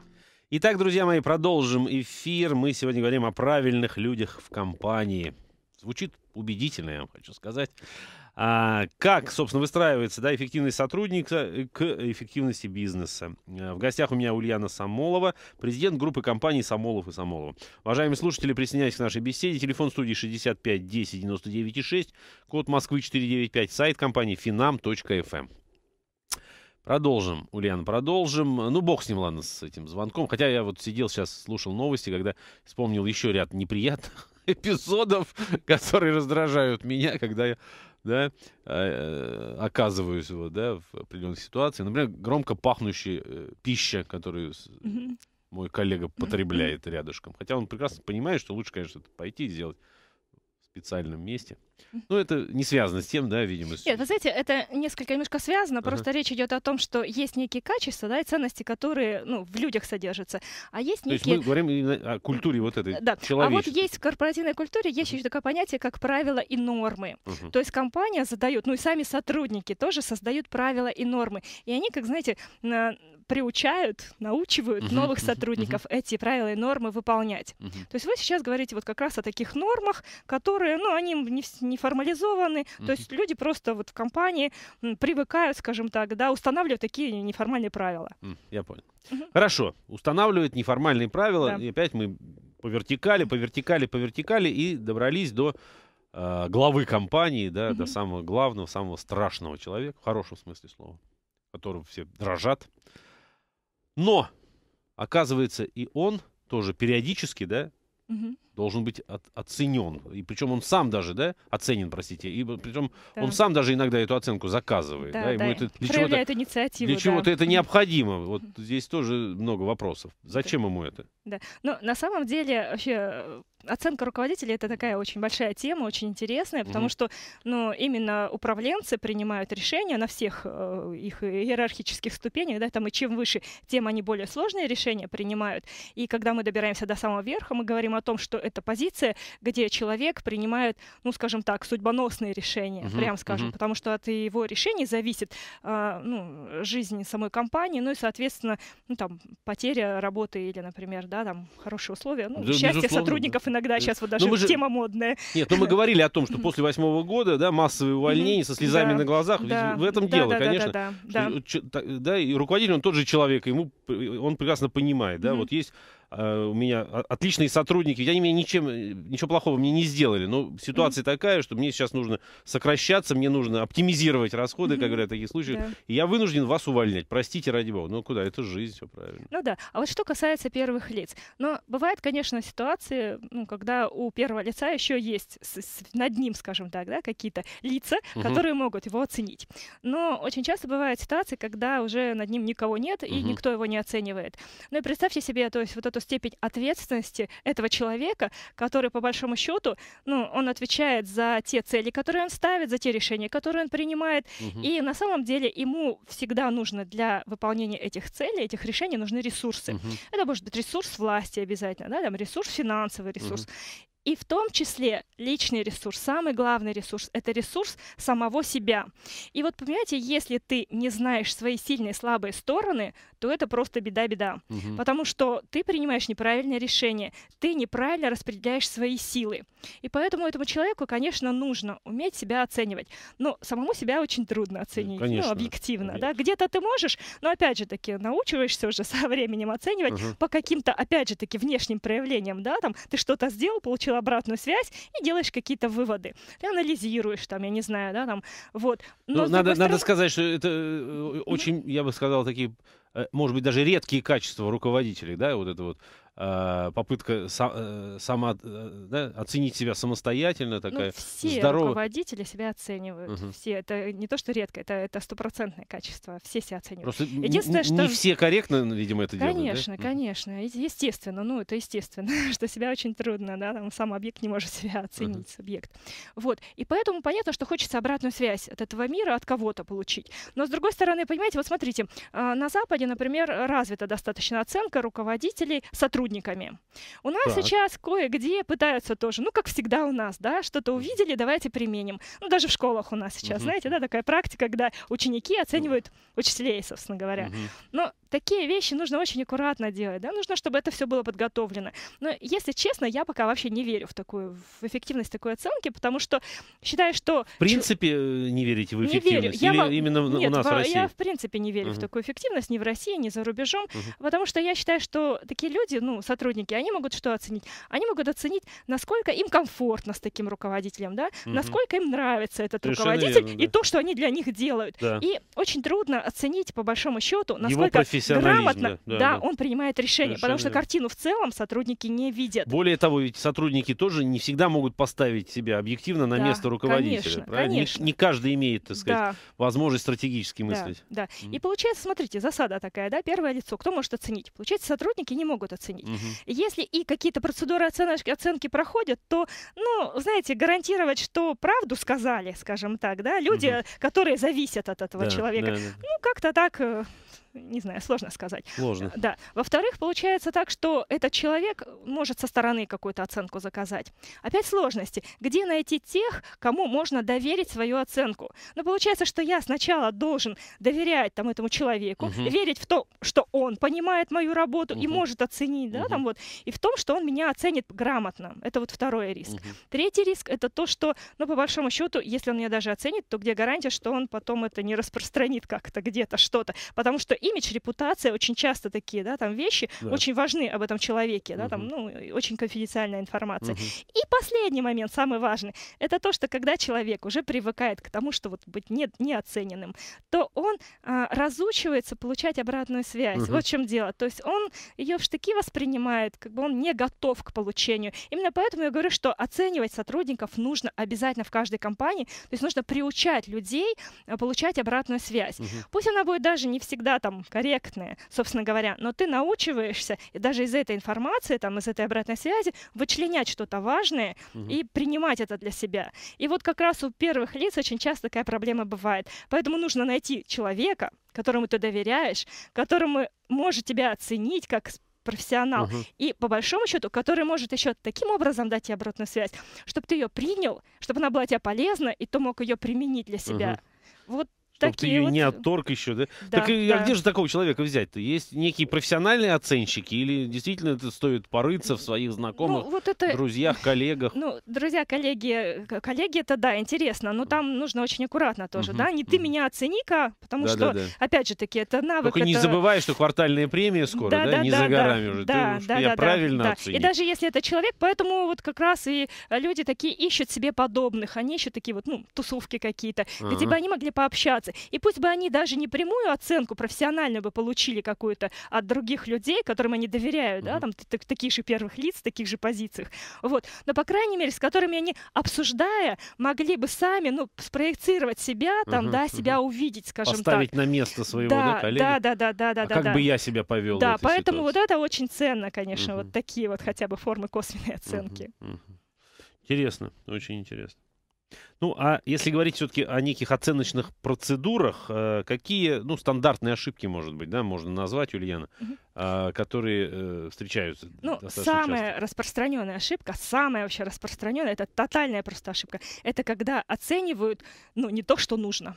Speaker 1: Итак, друзья мои, продолжим эфир. Мы сегодня говорим о правильных людях в компании. Звучит убедительно, я вам хочу сказать. А, как, собственно, выстраивается да, эффективность сотрудника э, к эффективности бизнеса? Э, в гостях у меня Ульяна Самолова, президент группы компаний «Самолов и Самолова». Уважаемые слушатели, присоединяйтесь к нашей беседе. Телефон студии 65 10 99 6, код Москвы 495, сайт компании finam.fm. Эм». Продолжим, Ульяна, продолжим. Ну, бог с ним, ладно, с этим звонком. Хотя я вот сидел сейчас, слушал новости, когда вспомнил еще ряд неприятных эпизодов, которые раздражают меня, когда я да, э, оказываюсь вот, да, в определенных ситуациях. Например, громко пахнущая э, пища, которую мой коллега потребляет рядышком. Хотя он прекрасно понимает, что лучше, конечно, пойти и сделать специальном месте. Ну, это не связано с тем, да, видимо.
Speaker 2: Нет, вы знаете, это несколько немножко связано. Ага. Просто речь идет о том, что есть некие качества, да, и ценности, которые, ну, в людях содержатся. А есть некие... То есть мы
Speaker 1: говорим о культуре вот этой, да. А вот
Speaker 2: есть в корпоративной культуре есть uh еще такое понятие, как правила и нормы. uh То есть компания задает, ну и сами сотрудники тоже создают правила и нормы. И они, как, знаете, приучают, научивают uh-huh, новых сотрудников uh-huh. эти правила и нормы выполнять. Uh-huh. То есть вы сейчас говорите вот как раз о таких нормах, которые, ну, они не, не формализованы, uh-huh. то есть люди просто вот в компании привыкают, скажем так, да, устанавливают такие неформальные правила.
Speaker 1: Uh-huh. Я понял. Uh-huh. Хорошо, устанавливают неформальные правила, да. и опять мы по вертикали, по вертикали, по вертикали и добрались до э, главы компании, да, mm-hmm. до самого главного, самого страшного человека, в хорошем смысле слова, которого все дрожат, но, оказывается, и он тоже периодически, да, угу. должен быть от, оценен. И причем он сам даже, да, оценен, простите. И причем да. он сам даже иногда эту оценку заказывает. Да, да, ему да. Это, для Проявляет чего инициативу. Для да. чего-то это необходимо. Вот здесь тоже много вопросов. Зачем да. ему это?
Speaker 2: Да. Но на самом деле вообще э, оценка руководителей — это такая очень большая тема, очень интересная, потому mm-hmm. что ну, именно управленцы принимают решения на всех э, их иерархических ступенях, да, там, и чем выше, тем они более сложные решения принимают. И когда мы добираемся до самого верха, мы говорим о том, что это позиция, где человек принимает, ну, скажем так, судьбоносные решения, mm-hmm. прям скажем, mm-hmm. потому что от его решений зависит э, ну, жизнь самой компании, ну и, соответственно, ну, там, потеря работы или, например, да, там, хорошие условия, ну, да, счастье сотрудников иногда, сейчас э, вот ну, даже же... тема модная.
Speaker 1: Нет, но ну, мы говорили о том, что после восьмого года, да, массовые увольнения со слезами на глазах, в этом дело, конечно. да, и руководитель, он тот же человек, ему, он прекрасно понимает, да, вот есть Э, у меня отличные сотрудники, они меня ничем, э, ничего плохого мне не сделали, но ситуация mm-hmm. такая, что мне сейчас нужно сокращаться, мне нужно оптимизировать расходы, mm-hmm. как говорят в таких случаях, и я вынужден вас увольнять, простите, ради бога, ну куда, это жизнь, все правильно.
Speaker 2: Ну да, а вот что касается первых лиц, но бывает, конечно, ситуации, ну, когда у первого лица еще есть с, с, над ним, скажем так, да, какие-то лица, mm-hmm. которые могут его оценить, но очень часто бывают ситуации, когда уже над ним никого нет, и никто его не оценивает. Ну и представьте себе, то есть вот эту степень ответственности этого человека, который, по большому счету, ну, он отвечает за те цели, которые он ставит, за те решения, которые он принимает. Угу. И на самом деле ему всегда нужно для выполнения этих целей, этих решений нужны ресурсы. Угу. Это может быть ресурс власти обязательно, да, там ресурс финансовый ресурс. Угу. И в том числе личный ресурс, самый главный ресурс, это ресурс самого себя. И вот понимаете, если ты не знаешь свои сильные и слабые стороны, то это просто беда-беда. Угу. Потому что ты принимаешь неправильное решение, ты неправильно распределяешь свои силы. И поэтому этому человеку, конечно, нужно уметь себя оценивать. Но самому себя очень трудно оценить, ну, конечно, ну, объективно. Конечно. Да? Где-то ты можешь, но опять же таки научиваешься уже со временем оценивать угу. по каким-то, опять же таки, внешним проявлениям. Да? Там, ты что-то сделал, получил получил обратную связь и делаешь какие-то выводы. Ты анализируешь там, я не знаю, да, там, вот. Но, Но ну, надо, стороны... надо
Speaker 1: сказать, что это э, очень, я бы сказал, такие э, может быть, даже редкие качества руководителей, да, вот это вот Э, попытка са, э, сама э, да, оценить себя самостоятельно ну, такая ну, все здоровая.
Speaker 2: руководители себя оценивают угу. все это не то что редко это это стопроцентное качество все себя оценивают Просто единственное что не все
Speaker 1: корректно видимо это конечно, делают конечно да?
Speaker 2: конечно естественно ну это естественно что себя очень трудно да там сам объект не может себя оценить угу. субъект вот и поэтому понятно что хочется обратную связь от этого мира от кого-то получить но с другой стороны понимаете вот смотрите на Западе например развита достаточно оценка руководителей сотрудников сотрудниками. У нас так. сейчас кое-где пытаются тоже, ну, как всегда у нас, да, что-то увидели, давайте применим. Ну, даже в школах у нас сейчас, угу. знаете, да, такая практика, когда ученики оценивают учителей, собственно говоря. Угу. Но такие вещи нужно очень аккуратно делать, да, нужно, чтобы это все было подготовлено. Но, если честно, я пока вообще не верю в такую, в эффективность такой оценки, потому что считаю, что... В принципе,
Speaker 1: э, не верите в эффективность? Не верю. Или я... именно Нет, у нас в России? я в
Speaker 2: принципе не верю uh-huh. в такую эффективность ни в России, ни за рубежом, uh-huh. потому что я считаю, что такие люди, ну, сотрудники, они могут что оценить? Они могут оценить, насколько им комфортно с таким руководителем, да, uh-huh. насколько им нравится этот Совершенно руководитель верно, да. и то, что они для них делают. Да. И очень трудно оценить, по большому счету, насколько... Его профессионализм. Грамотно, да, да, да, он принимает решение, потому что картину в целом сотрудники не видят.
Speaker 1: Более того, ведь сотрудники тоже не всегда могут поставить себя объективно на да, место руководителя. Конечно, правильно? конечно. Не, не каждый имеет, так сказать, да. возможность стратегически мыслить.
Speaker 2: Да, да. Mm. И получается, смотрите, засада такая, да, первое лицо. Кто может оценить? Получается, сотрудники не могут оценить. Угу. Если и какие-то процедуры оценочки, оценки проходят, то, ну, знаете, гарантировать, что правду сказали, скажем так, да, люди, угу. которые зависят от этого да, человека, да, да. ну, как-то так э, не знаю, сложно сказать. Сложно. Э, да. Во-вторых, получается так, что этот человек может со стороны какую-то оценку заказать. Опять сложности. Где найти тех, кому можно доверить свою оценку? Но ну, получается, что я сначала должен доверять там этому человеку, угу. верить в то, что он понимает мою работу угу. и может оценить, да, угу. там вот, и в том, что он меня оценит грамотно. Это вот второй риск. Угу. Третий риск — это то, что, ну, по большому счету, если он меня даже оценит, то где гарантия, что он потом это не распространит как-то где-то, что-то? Потому что имидж, репутация, очень часто такие, да, там вещи да. очень важны об этом человеке, да, угу. там, ну, очень конфиденциальная информация. Угу. И последний момент, самый важный, это то, что когда человек уже привыкает к тому, что вот быть не, неоцененным, то он а, разучивается получать обратную связь. Угу. Вот в чем дело. То есть он ее в штыки воспринимает, как бы он не готов к получению. Именно поэтому я говорю, что оценивать сотрудников нужно обязательно в каждой компании, то есть нужно приучать людей а, получать обратную связь. Угу. Пусть она будет даже не всегда там там корректные, собственно говоря, но ты научиваешься, и даже из этой информации, там, из этой обратной связи, вычленять что-то важное угу. и принимать это для себя. И вот как раз у первых лиц очень часто такая проблема бывает. Поэтому нужно найти человека, которому ты доверяешь, которому может тебя оценить как профессионал. Угу. И по большому счету, который может еще таким образом дать тебе обратную связь, чтобы ты ее принял, чтобы она была тебе полезна, и ты мог ее применить для себя. Угу. Вот
Speaker 1: чтобы ты ее вот... не отторг еще, да? да так а да. а где же такого человека взять-то? Есть некие профессиональные оценщики или действительно это стоит порыться в своих знакомых, ну, вот это... друзьях, коллегах?
Speaker 2: Ну, друзья, коллеги, коллеги, это да, интересно, но там нужно очень аккуратно тоже, да? Не ты меня оцени-ка, потому что, опять же таки, это навык. Только не забывай,
Speaker 1: что квартальные премии скоро, да, не за горами уже. Да, ты, да, я да, правильно Оценил. И
Speaker 2: даже если это человек, поэтому вот как раз и люди такие ищут себе подобных, они ищут такие вот, ну, тусовки какие-то, где бы они могли пообщаться вопросы. И пусть бы они даже не прямую оценку профессиональную бы получили какую-то от других людей, которым они доверяют, да, там таких же первых лиц, таких же позициях. Вот. Но, по крайней мере, с которыми они, обсуждая, могли бы сами, ну, спроецировать себя, там, да, себя увидеть, скажем так. Поставить
Speaker 1: на место своего, да, да, Да,
Speaker 2: да, да, да, да. да как бы я себя повел Да, поэтому вот это очень ценно, конечно, вот такие вот хотя бы формы косвенной оценки.
Speaker 1: Интересно, очень интересно. Ну, а если говорить все-таки о неких оценочных процедурах, э, какие, ну, стандартные ошибки, может быть, да, можно назвать, Ульяна, а, которые э, встречаются? Ну, самая
Speaker 2: часто? распространенная ошибка, самая вообще распространенная, это тотальная просто ошибка. Это когда оценивают, ну, не то, что нужно.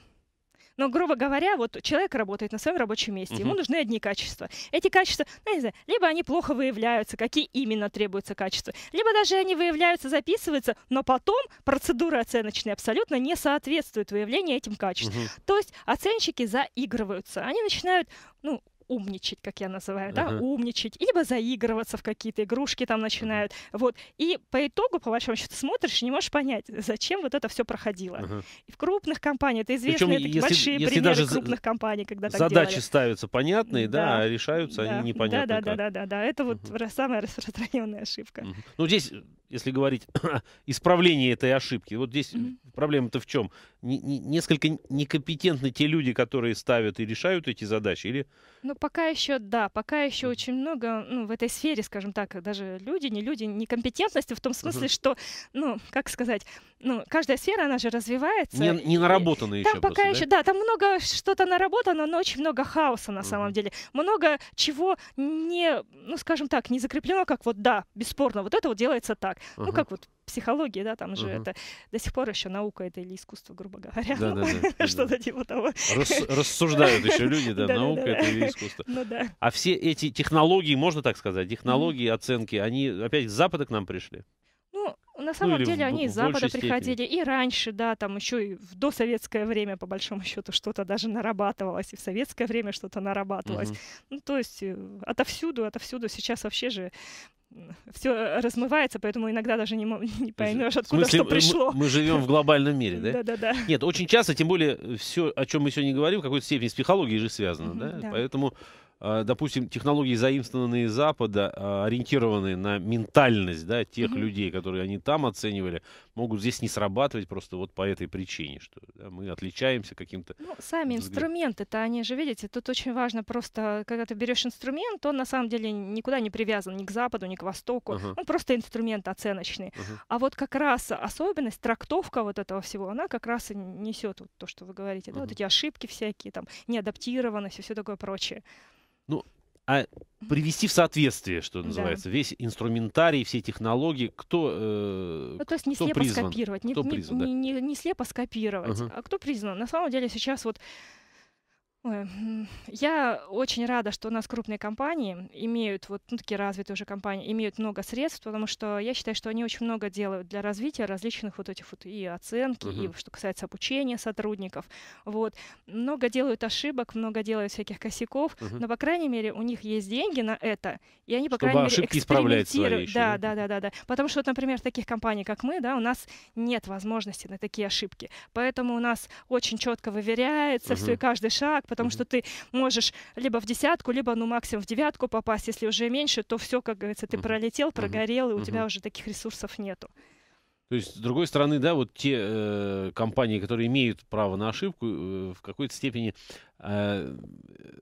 Speaker 2: Но, грубо говоря, вот человек работает на своем рабочем месте, угу. ему нужны одни качества. Эти качества, ну, не знаю, либо они плохо выявляются, какие именно требуются качества, либо даже они выявляются, записываются, но потом процедура оценочные абсолютно не соответствует выявлению этим качеств. Угу. То есть оценщики заигрываются. Они начинают, ну, умничать, как я называю, uh-huh. да, умничать, либо заигрываться в какие-то игрушки там начинают, uh-huh. вот. И по итогу, по большому счету, смотришь и не можешь понять, зачем вот это все проходило. Uh-huh. И в крупных компаниях, это известные Причем, если, большие если примеры даже крупных компаний, когда так Задачи делали.
Speaker 1: ставятся понятные, да, да а решаются да. они непонятно Да, да, как.
Speaker 2: да, да, да, да, это вот uh-huh. самая распространенная ошибка. Uh-huh.
Speaker 1: Ну, здесь если говорить исправление этой ошибки, вот здесь mm-hmm. проблема-то в чем? несколько некомпетентны те люди, которые ставят и решают эти задачи, или? Ну,
Speaker 2: пока еще, да, пока еще mm-hmm. очень много ну, в этой сфере, скажем так, даже люди, не люди, некомпетентности в том смысле, mm-hmm. что, ну, как сказать, ну, каждая сфера, она же развивается. Не,
Speaker 1: не наработано еще. Там пока просто, еще, да?
Speaker 2: да, там много что-то наработано, но очень много хаоса на mm самом деле. Много чего не, ну, скажем так, не закреплено, как вот, да, бесспорно, вот это вот делается так. Uh-huh. Ну, как вот психология, да, там же uh-huh. это до сих пор еще наука это или искусство, грубо говоря. Да, ну, да, да, Что-то типа того. Рас- рассуждают еще люди, да, наука это или искусство. Ну, да.
Speaker 1: А все эти технологии, можно так сказать, технологии, оценки, они опять с Запада к нам пришли? На ну, самом ну, деле в, они из Запада приходили
Speaker 2: и раньше, да, там еще и в досоветское время, по большому счету, что-то даже нарабатывалось, и в советское время что-то нарабатывалось. Угу. Ну, то есть э, отовсюду, отовсюду сейчас вообще же все э, размывается, поэтому иногда даже не, не поймешь, откуда смысле, что э, пришло. Мы, мы живем в
Speaker 1: глобальном мире, да? Да-да-да. Нет, очень часто, тем более, все, о чем мы сегодня говорим, в какой-то степени с психологией же связано, да? Поэтому Э, допустим, технологии, заимствованные из Запада, э, ориентированные на ментальность да, тех mm-hmm. людей, которые они там оценивали, могут здесь не срабатывать просто вот по этой причине, что да, мы отличаемся каким-то... Ну, сами
Speaker 2: инструменты-то, они же, видите, тут очень важно просто, когда ты берешь инструмент, он на самом деле никуда не привязан, ни к западу, ни к востоку, uh-huh. он просто инструмент оценочный. Uh-huh. А вот как раз особенность, трактовка вот этого всего, она как раз и несет вот то, что вы говорите, uh-huh. да, вот эти ошибки всякие, там, неадаптированность и все такое прочее.
Speaker 1: Ну, а привести в соответствие, что называется, да. весь инструментарий, все технологии, кто э, ну, То есть не слепо призван, скопировать, не, кто призван, не, да. не,
Speaker 2: не, не слепо скопировать, uh-huh. а кто признан. На самом деле сейчас вот Ой, я очень рада, что у нас крупные компании имеют, вот ну, такие развитые уже компании, имеют много средств, потому что я считаю, что они очень много делают для развития различных вот этих вот и оценки, uh-huh. и что касается обучения сотрудников. Вот. Много делают ошибок, много делают всяких косяков, uh-huh. но, по крайней мере, у них есть деньги на это, и они, по Чтобы крайней мере, экспериментируют. Еще, да, да, типа. да, да, да. Потому что, вот, например, таких компаний, как мы, да, у нас нет возможности на такие ошибки. Поэтому у нас очень четко выверяется uh-huh. все и каждый шаг, потому mm-hmm. что ты можешь либо в десятку, либо, ну, максимум в девятку попасть. Если уже меньше, то все, как говорится, ты пролетел, прогорел, и у тебя уже таких ресурсов нету.
Speaker 1: То есть, с другой стороны, да, вот те э, компании, которые имеют право на ошибку, э, в какой-то степени э,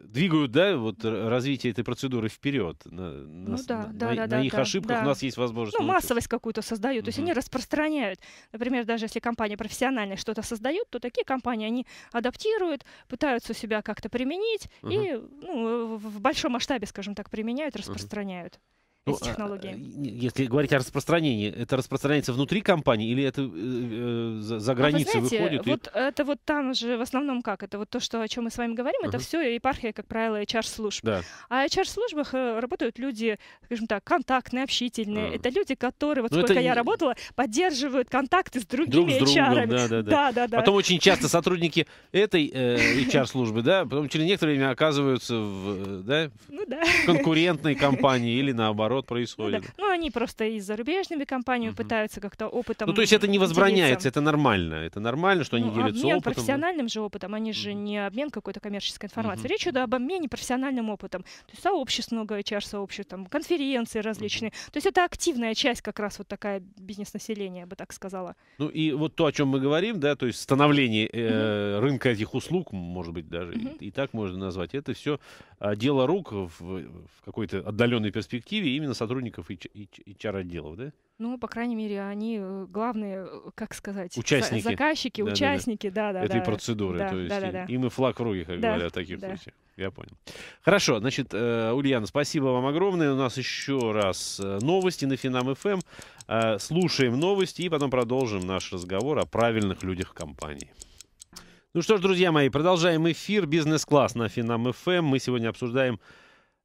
Speaker 1: двигают, да, вот развитие этой процедуры вперед. На, ну, на, да, на, да, на, да, на да, их да, ошибках да. у нас есть возможность. Ну, научиться.
Speaker 2: массовость какую-то создают, то есть uh они распространяют. Например, даже если компания профессиональная что-то создает, то такие компании они адаптируют, пытаются себя как-то применить uh и ну, в большом масштабе, скажем так, применяют, распространяют. uh
Speaker 1: ну, эти а, технологии? А, если говорить о распространении, это распространяется внутри компании или это э, э за, границей ну, границу вы знаете, выходит? Вот
Speaker 2: и... это вот там же в основном как? Это вот то, что, о чем мы с вами говорим, uh-huh. это все епархия, как правило, HR-служб. Да. А HR-службах э, работают люди, скажем так, контактные, общительные. Uh-huh. Это люди, которые, вот Но ну, сколько это... я работала, поддерживают контакты с другими Друг с HR. Да, да, да. да, да, да. Потом очень
Speaker 1: часто сотрудники этой э, HR-службы, да, потом через некоторое время оказываются в, э, ну да, в конкурентной компании или наоборот наоборот происходит. Ну, да.
Speaker 2: ну они просто и с зарубежными компаниями угу. пытаются как-то опытом... Ну, то есть это не возбраняется, делиться.
Speaker 1: это нормально. Это нормально, что они ну, делятся обмен опытом. профессиональным
Speaker 2: же опытом, они же угу. не обмен какой-то коммерческой информацией. Угу. Речь идет об обмене профессиональным опытом. То есть сообществ много, HR-сообществ, там, конференции различные. Угу. То есть это активная часть как раз вот такая бизнес-населения, я бы так сказала.
Speaker 1: Ну и вот то, о чем мы говорим, да, то есть становление э, угу. рынка этих услуг, может быть, даже угу. и, и так можно назвать, это все а, дело рук в, в какой-то отдаленной перспективе именно сотрудников HR-отделов, да?
Speaker 2: Ну, по крайней мере, они э, главные, э, как сказать, участники. заказчики, да, участники, да, да. да Этой да, процедуры. Да, то есть да, да. им и флаг в руки, как да, говорят, в таких да. случаях.
Speaker 1: Я понял. Хорошо, значит, э, Ульяна, спасибо вам огромное. У нас еще раз новости на Финам ФМ. Эм. Слушаем новости и потом продолжим наш разговор о правильных людях в компании. Ну что ж, друзья мои, продолжаем эфир. Бизнес-класс на Финам ФМ. Эм. Мы сегодня обсуждаем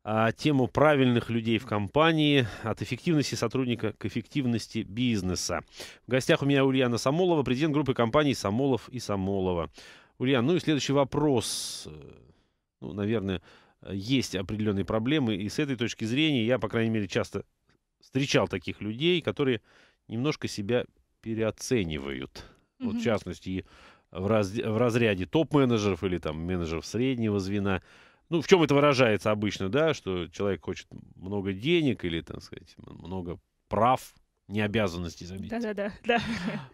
Speaker 1: а, тему правильных людей в компании, от эффективности сотрудника к эффективности бизнеса. В гостях у меня Ульяна Самолова, президент группы компаний «Самолов и Самолова». Ульяна ну и следующий вопрос. Ну, наверное, есть определенные проблемы, и с этой точки зрения я, по крайней мере, часто встречал таких людей, которые немножко себя переоценивают. Mm-hmm. Вот, в частности, в, раз, в разряде топ-менеджеров или там менеджеров среднего звена – ну, в чем это выражается обычно, да, что человек хочет много денег или, так сказать, много прав, не обязанности, заметьте.
Speaker 2: Да-да-да. да.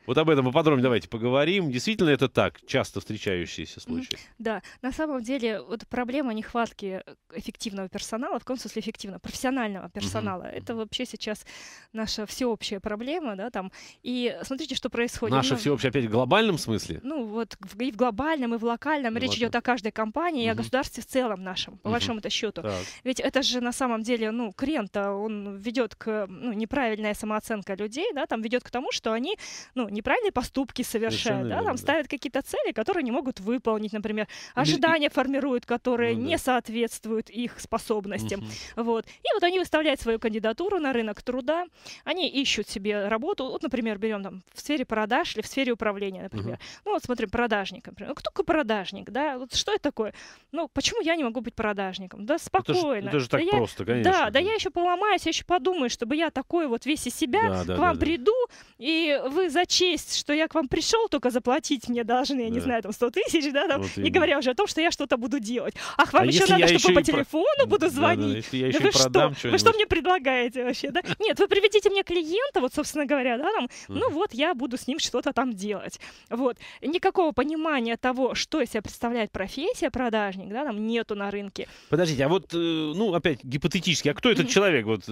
Speaker 1: Вот об этом поподробнее давайте поговорим. Действительно это так, часто встречающиеся случаи?
Speaker 2: Да, на самом деле вот проблема нехватки э, эффективного персонала, в каком смысле эффективного, профессионального персонала, угу. это вообще сейчас наша всеобщая проблема, да, там. И смотрите, что происходит. Наша ну, всеобщая,
Speaker 1: опять в глобальном смысле?
Speaker 2: Ну вот и в глобальном, и в локальном. Ну, Речь ладно. идет о каждой компании угу. и о государстве в целом нашем, по угу. большому-то счету. Так. Ведь это же на самом деле, ну, крен-то, он ведет к ну, неправильной самооценке оценка людей, да, там ведет к тому, что они, ну, неправильные поступки совершают, да, там ставят какие-то цели, которые не могут выполнить, например, ожидания формируют, которые ну не соответствуют их способностям, вот. И вот они выставляют свою кандидатуру на рынок труда, они ищут себе работу, вот, например, берем там в сфере продаж или в сфере управления, например. Ну, вот смотрим, продажник, например. Ну, кто такой продажник, да? Вот что это такое? Ну, почему я не могу быть продажником? Да спокойно. Это же, это же так да просто, я, конечно. Да, да, да я еще поломаюсь, я еще подумаю, чтобы я такой вот весь из себя, да, к вам да, приду, и вы за честь, что я к вам пришел, только заплатить мне должны, я не знаю, там 100 тысяч, да, там, вот не говоря уже о том, что я что-то буду делать. Ах, а вам а еще надо, чтобы по телефону буду звонить. вы что? Вы что мне предлагаете вообще, да? Нет, вы приведите мне клиента, вот, собственно говоря, да, там, ну вот, я буду с ним что-то там делать. Вот. Никакого понимания того, что из себя представляет профессия продажник, да, там нету на рынке.
Speaker 1: Подождите, а вот, э, ну, опять гипотетически, а кто этот человек, вот, э,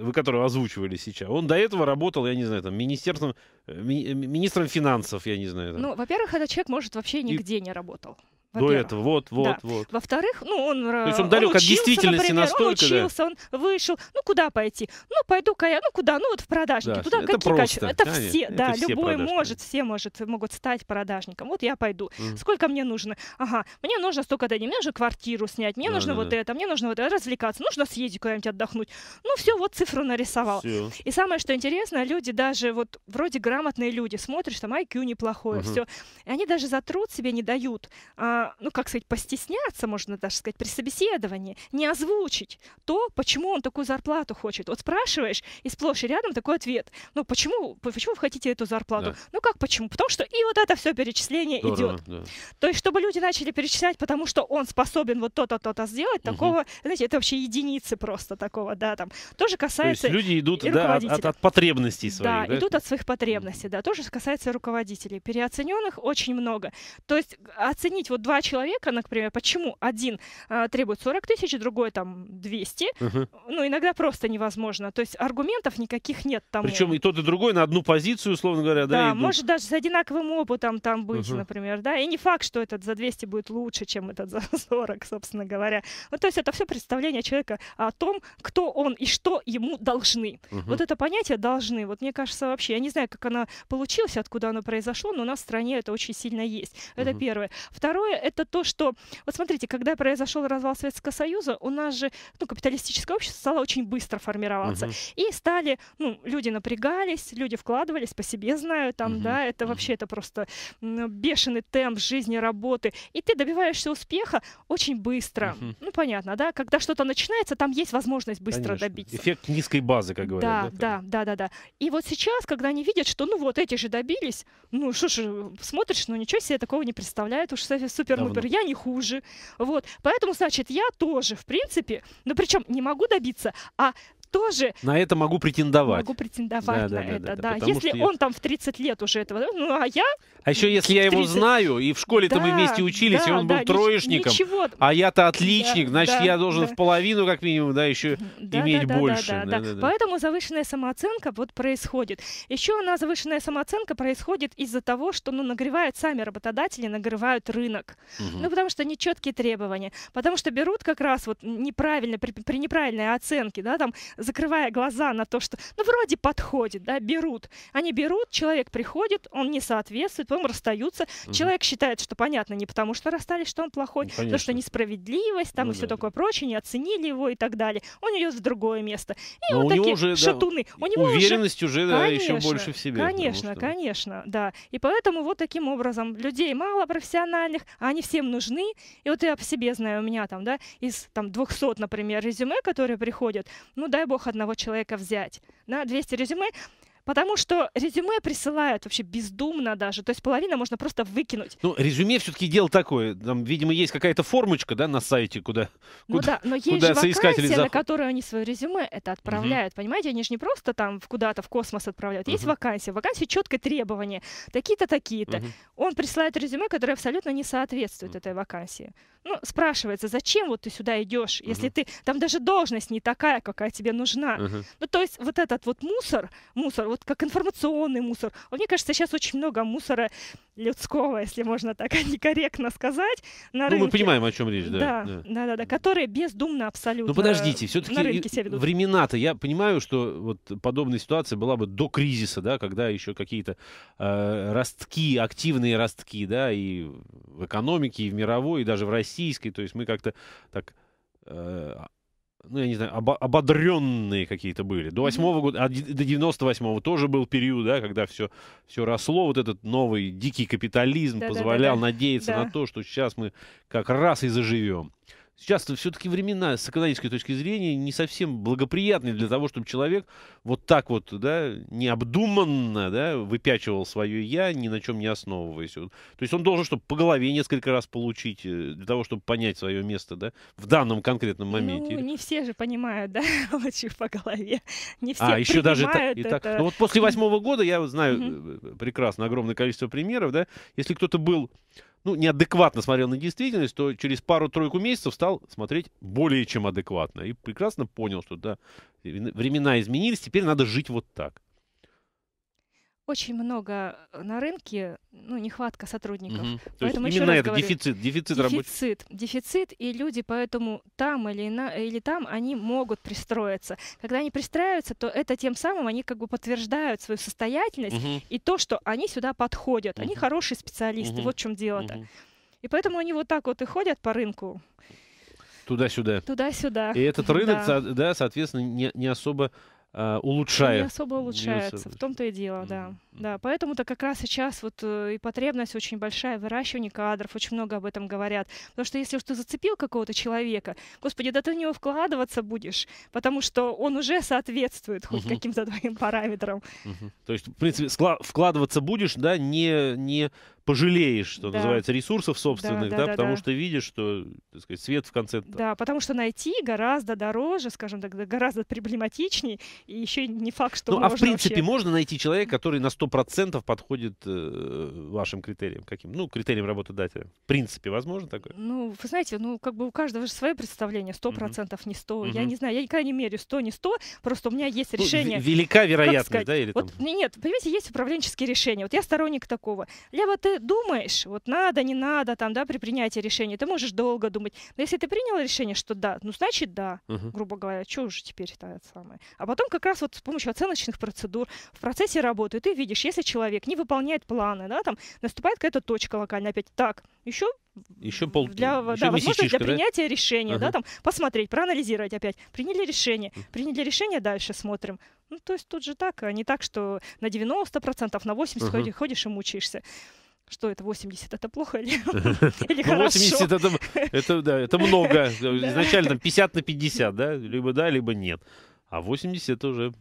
Speaker 1: вы которого озвучивали сейчас? Он до этого Кудрявцева работал, я не знаю, там, министерством, э, э, ми министром финансов, я не знаю. Там.
Speaker 2: Ну, во-первых, этот человек, может, вообще нигде и... не работал.
Speaker 1: До этого, вот, вот, да. вот.
Speaker 2: Во-вторых, ну, он То есть э, он далек он учился, от действительности например, настолько, Он учился, да? он вышел, ну, куда пойти? Ну, пойду-ка я, ну, куда? Ну, вот в продажники. Да, туда это какие просто, качества? Это конечно, все, это да, все любой может, все может, могут стать продажником. Вот я пойду. Mm. Сколько мне нужно? Ага, мне нужно столько-то, мне нужно квартиру снять, мне да, нужно да, вот да. это, мне нужно вот это, развлекаться, нужно съездить куда-нибудь отдохнуть. Ну, все, вот цифру нарисовал. Все. И самое, что интересно, люди даже, вот, вроде грамотные люди, смотришь, там IQ неплохое, mm все. И они даже за труд себе не дают. А, ну, как сказать, постесняться, можно даже сказать, при собеседовании, не озвучить то, почему он такую зарплату хочет. Вот спрашиваешь, и сплошь и рядом такой ответ. Ну, почему, почему вы хотите эту зарплату? Да. Ну, как почему? Потому что и вот это все перечисление Здорово, идет. Да. То есть, чтобы люди начали перечислять, потому что он способен вот то-то, то-то сделать, угу. такого, знаете, это вообще единицы просто такого, да, там. Тоже касается... То есть люди идут да, от, от,
Speaker 1: от потребностей своих, да? да, идут
Speaker 2: от своих потребностей, да. Тоже касается руководителей. Переоцененных очень много. То есть оценить вот два два человека, например, почему один э, требует 40 тысяч, другой там 200, угу. ну, иногда просто невозможно. То есть аргументов никаких нет там. Причем и
Speaker 1: тот, и другой на одну позицию, условно говоря, да? Да, идут. может
Speaker 2: даже с одинаковым опытом там быть, угу. например, да, и не факт, что этот за 200 будет лучше, чем этот за 40, собственно говоря. Ну, то есть это все представление человека о том, кто он и что ему должны. Угу. Вот это понятие «должны», вот мне кажется вообще, я не знаю, как оно получилось, откуда оно произошло, но у нас в стране это очень сильно есть. Это угу. первое. Второе, это то, что... Вот смотрите, когда произошел развал Советского Союза, у нас же ну, капиталистическое общество стало очень быстро формироваться. Угу. И стали... Ну, люди напрягались, люди вкладывались, по себе знаю, там, угу. да, это вообще это просто бешеный темп жизни, работы. И ты добиваешься успеха очень быстро. Угу. Ну, понятно, да? Когда что-то начинается, там есть возможность быстро Конечно. добиться.
Speaker 1: Эффект низкой базы, как говорят.
Speaker 2: Да, да, да, да, да. И вот сейчас, когда они видят, что, ну, вот эти же добились, ну, что ж, э, смотришь, ну, ничего себе, такого не представляет уж супер супер-мупер, я не хуже. Вот. Поэтому, значит, я тоже, в принципе, ну причем не могу добиться, а тоже...
Speaker 1: На это могу претендовать. Могу
Speaker 2: претендовать да, на да, это, да. да. да. Если он там в 30 лет уже этого... Ну, а я...
Speaker 1: А еще если я его знаю, и в школе там да, мы вместе учились, да, и он был да, троечником, ничего... а я-то отличник, да, значит, да, я должен да. в половину, как минимум, да, еще да, иметь да, больше. Да, да, да, да, да.
Speaker 2: Поэтому завышенная самооценка вот происходит. Еще она, завышенная самооценка происходит из-за того, что, ну, нагревают сами работодатели, нагревают рынок. Угу. Ну, потому что нечеткие требования. Потому что берут как раз вот неправильно, при, при неправильной оценке, да, там закрывая глаза на то, что, ну, вроде подходит, да, берут. Они берут, человек приходит, он не соответствует, потом расстаются. Угу. Человек считает, что, понятно, не потому что расстались, что он плохой, ну, потому что несправедливость, там ну, и все да. такое прочее, не оценили его и так далее. Он идет в другое место. И Но вот такие уже, шатуны. Да, у него уверенность уже, уже да, конечно, еще больше в себе. Конечно, что... конечно, да. И поэтому вот таким образом людей мало профессиональных, а они всем нужны. И вот я по себе знаю, у меня там, да, из там 200, например, резюме, которые приходят, ну, дай бог, бог одного человека взять. На 200 резюме Потому что резюме присылают вообще бездумно даже. То есть половина можно просто выкинуть.
Speaker 1: Ну, резюме все-таки дело такое. Там, видимо, есть какая-то формочка, да, на сайте, куда Ну куда, да, но есть куда же вакансия, заход... на
Speaker 2: которую они свое резюме это отправляют. Угу. Понимаете, они же не просто там куда-то в космос отправляют. Есть угу. вакансия. В четкое требование. Такие-то, такие-то. Угу. Он присылает резюме, которое абсолютно не соответствует угу. этой вакансии. Ну, спрашивается, зачем вот ты сюда идешь, угу. если ты... Там даже должность не такая, какая тебе нужна. Угу. Ну, то есть вот этот вот мусор, мусор вот как информационный мусор. А мне кажется, сейчас очень много мусора людского, если можно так некорректно сказать, на ну, рынке. мы понимаем, о чем речь, да. Да, да, да, да, которые бездумно абсолютно Ну, подождите, все-таки
Speaker 1: времена-то, я понимаю, что вот подобная ситуация была бы до кризиса, да, когда еще какие-то э, ростки, активные ростки, да, и в экономике, и в мировой, и даже в российской, то есть мы как-то так э, ну, я не знаю, обо- ободренные какие-то были. До восьмого года, а до 98-го тоже был период, да, когда все, все росло, вот этот новый дикий капитализм да, позволял да, да, надеяться да. на то, что сейчас мы как раз и заживем сейчас все-таки времена с экономической точки зрения не совсем благоприятные для того, чтобы человек вот так вот, да, необдуманно, да, выпячивал свое «я», ни на чем не основываясь. То есть он должен, чтобы по голове несколько раз получить, э, для того, чтобы понять свое место, да, в данном конкретном ну, моменте. Ну,
Speaker 2: не все же понимают, да, получив по голове. Не а, все а, еще даже это... и так. Ну, вот после
Speaker 1: восьмого года, я знаю э, прекрасно огромное количество примеров, да, если кто-то был ну, неадекватно смотрел на действительность, то через пару-тройку месяцев стал смотреть более чем адекватно. И прекрасно понял, что да, времена изменились, теперь надо жить вот так
Speaker 2: очень много э, на рынке, ну, нехватка сотрудников. Угу. То есть именно это говорю, дефицит, дефицит, дефицит рабочих. Дефицит, и люди поэтому там или, на, или там они могут пристроиться. Когда они пристраиваются, то это тем самым они как бы подтверждают свою состоятельность угу. и то, что они сюда подходят. Угу. Они хорошие специалисты, угу. вот в чем дело-то. Угу. И поэтому они вот так вот и ходят по рынку.
Speaker 1: Туда-сюда. Туда-сюда. И этот рынок, да, со, да соответственно, не, не особо э, улучшает. Не особо улучшается, в
Speaker 2: том-то и дело, mm-hmm. да. Да, поэтому-то как раз сейчас вот э, и потребность очень большая, выращивание кадров, очень много об этом говорят. Потому что если уж ты зацепил какого-то человека, господи, да ты в него вкладываться будешь, потому что он уже соответствует хоть uh-huh. каким-то твоим параметрам.
Speaker 1: Uh-huh. То есть, в принципе, вкладываться будешь, да, не, не пожалеешь, что да. называется, ресурсов собственных, да, да, да потому да. что видишь, что так сказать, свет в конце.
Speaker 2: Да, потому что найти гораздо дороже, скажем так, гораздо проблематичнее, и еще не факт, что. Ну, можно а в принципе вообще... можно
Speaker 1: найти человека, который на сто процентов подходит э, вашим критериям, каким, ну, критериям работодателя. В принципе, возможно такое?
Speaker 2: Ну, вы знаете, ну, как бы у каждого же свое представление, Сто процентов не сто. я не знаю, я никогда не мерю 100, не сто. просто у меня есть ну, решение. Ну, велика вероятность, да, или вот, там... Нет, понимаете, есть управленческие решения, вот я сторонник такого. Я вот э, думаешь, вот надо, не надо, там, да, при принятии решения, ты можешь долго думать. Но если ты принял решение, что да, ну, значит, да, угу. грубо говоря, а что уже теперь это самое. А потом как раз вот с помощью оценочных процедур в процессе работы ты видишь, если человек не выполняет планы, да, там, наступает какая-то точка локальная опять, так, еще
Speaker 1: еще пол для, еще да, возможность для принятия да? решения, ага. да, там
Speaker 2: посмотреть, проанализировать опять. Приняли решение, приняли решение, дальше смотрим. Ну, то есть тут же так, а не так, что на 90%, на 80% ага. ходишь и мучаешься что это 80 это плохо или, или ну, хорошо? 80 это, это,
Speaker 1: да, это много. Изначально там 50 на 50, да? Либо да, либо нет. А 80 это уже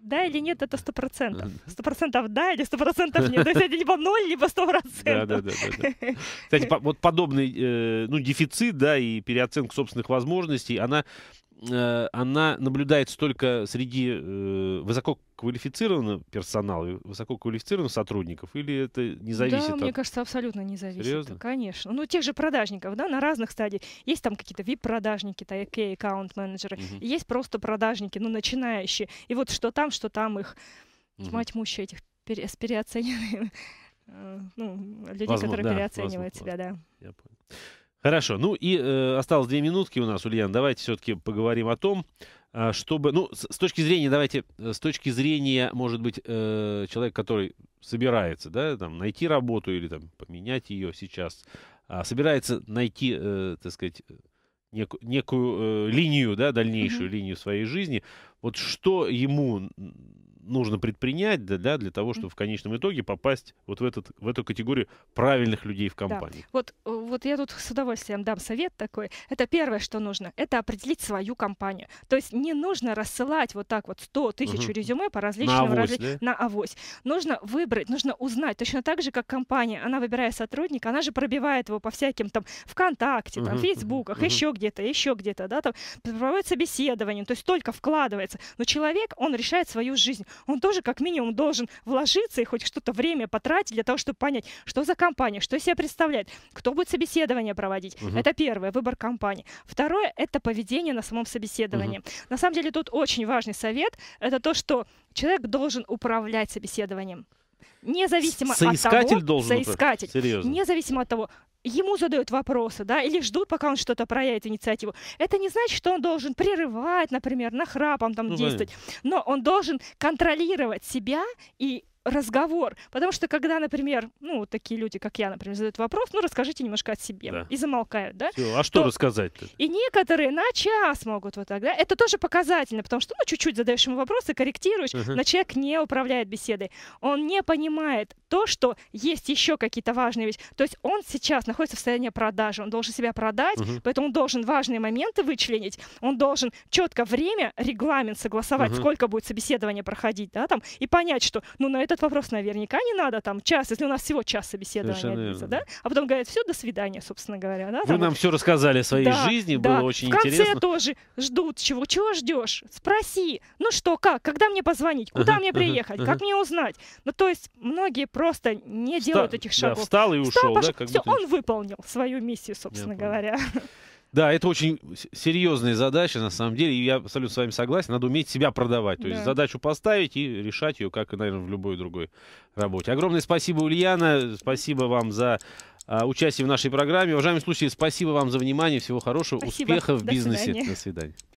Speaker 2: да или нет, это сто процентов. Сто процентов да или сто процентов нет. То есть это либо ноль, либо сто процентов. Да,
Speaker 1: да, да, да. Кстати, вот подобный э, ну, дефицит, да, и переоценка собственных возможностей, она Э, она наблюдается только среди э, высоко персонала, высококвалифицированных сотрудников, или это не зависит? Да, от... мне
Speaker 2: кажется, абсолютно не зависит. Серьезно? Конечно. Ну, тех же продажников, да, на разных стадиях. Есть там какие-то VIP-продажники, такие э, аккаунт-менеджеры, угу. есть просто продажники, ну, начинающие. И вот что там, что там их, угу. тьма тьмущая этих пере... с переоцененными, э, ну, людей, возможно, которые да, переоценивают возможно, себя, возможно.
Speaker 1: да. Я понял. Хорошо. Ну и э, осталось две минутки у нас, Ульян. Давайте все-таки поговорим о том, а, чтобы, ну, с, с точки зрения, давайте, э, с точки зрения, может быть, э, человек, который собирается, да, там, найти работу или там поменять ее сейчас, а собирается найти, э, так сказать, нек, некую э, линию, да, дальнейшую mm-hmm. линию своей жизни. Вот что ему нужно предпринять да, да, для того, чтобы в конечном итоге попасть вот в, этот, в эту категорию правильных людей в компании. Да.
Speaker 2: Вот, э, вот я тут с удовольствием дам совет такой. Это первое, что нужно, это определить свою компанию. То есть не нужно рассылать вот так вот 100 тысяч угу. резюме по различным... На авось, разли... да? на авось. Нужно выбрать, нужно узнать. Точно так же, как компания, она выбирая сотрудника, она же пробивает его по всяким там ВКонтакте, там, угу. Фейсбуках, угу. еще где-то, еще где-то, да, там, проводит собеседование, то есть только вкладывается. Но человек, он решает свою жизнь он тоже как минимум должен вложиться и хоть что-то время потратить для того, чтобы понять, что за компания, что из себя представляет, кто будет собеседование проводить. Угу. Это первое, выбор компании. Второе — это поведение на самом собеседовании. Угу. На самом деле тут очень важный совет — это то, что человек должен управлять собеседованием. Независимо соискатель от того, должен соискатель, Серьезно. независимо от того, ему задают вопросы, да, или ждут, пока он что-то проявит инициативу. Это не значит, что он должен прерывать, например, на храпом там ну, действовать, но он должен контролировать себя и разговор. Потому что когда, например, ну, такие люди, как я, например, задают вопрос, ну, расскажите немножко о себе. Да. И замолкают, да? Все,
Speaker 1: а что то... рассказать-то?
Speaker 2: И некоторые на час могут вот тогда. Это тоже показательно, потому что, ну, чуть-чуть задаешь ему вопрос и корректируешь, uh-huh. но человек не управляет беседой. Он не понимает то, что есть еще какие-то важные вещи. То есть он сейчас находится в состоянии продажи, он должен себя продать, uh-huh. поэтому он должен важные моменты вычленить, он должен четко время, регламент согласовать, uh-huh. сколько будет собеседование проходить, да, там, и понять, что, ну, на этот этот вопрос наверняка не надо, там, час, если у нас всего час собеседования длится, да? А потом говорят, все, до свидания, собственно говоря. Да? Вы там, нам вот... все
Speaker 1: рассказали о своей да, жизни, да. было очень интересно. В конце интересно.
Speaker 2: тоже ждут, чего, чего ждешь? Спроси, ну что, как, когда мне позвонить, куда мне приехать, как мне узнать? Ну, то есть многие просто не делают этих шагов. Да, встал и ушел, да? все, он выполнил свою миссию, собственно говоря.
Speaker 1: Да, это очень серьезная задача, на самом деле, и я абсолютно с вами согласен. Надо уметь себя продавать, то есть задачу поставить и решать ее, как, и, наверное, в любой другой работе. Огромное спасибо, Ульяна, спасибо вам за а, участие в нашей программе. Уважаемые слушатели, спасибо вам за внимание, всего хорошего, спасибо. успехов До в бизнесе. Свидания. До свидания.